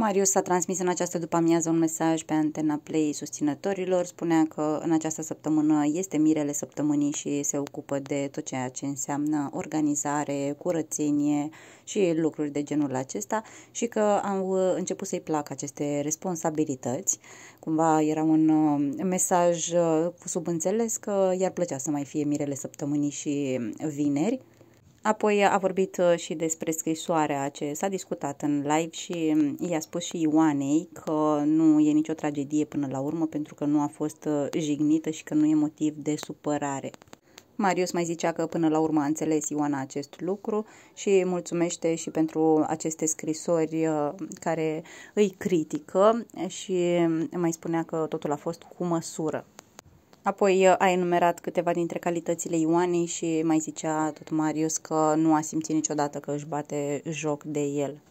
Marius a transmis în această după-amiază un mesaj pe antena Play susținătorilor. Spunea că în această săptămână este mirele săptămânii și se ocupă de tot ceea ce înseamnă organizare, curățenie și lucruri de genul acesta și că au început să-i placă aceste responsabilități. Cumva era un uh, mesaj uh, cu subînțeles că i-ar plăcea să mai fie mirele săptămânii și vineri. Apoi a vorbit uh, și despre scrisoarea ce s-a discutat în live și um, i-a spus și Ioanei că nu e nicio tragedie până la urmă pentru că nu a fost uh, jignită și că nu e motiv de supărare. Marius mai zicea că până la urmă a înțeles Ioana acest lucru și mulțumește și pentru aceste scrisori uh, care îi critică și um, mai spunea că totul a fost cu măsură. Apoi uh, a enumerat câteva dintre calitățile Ioanei și mai zicea tot Marius că nu a simțit niciodată că își bate joc de el.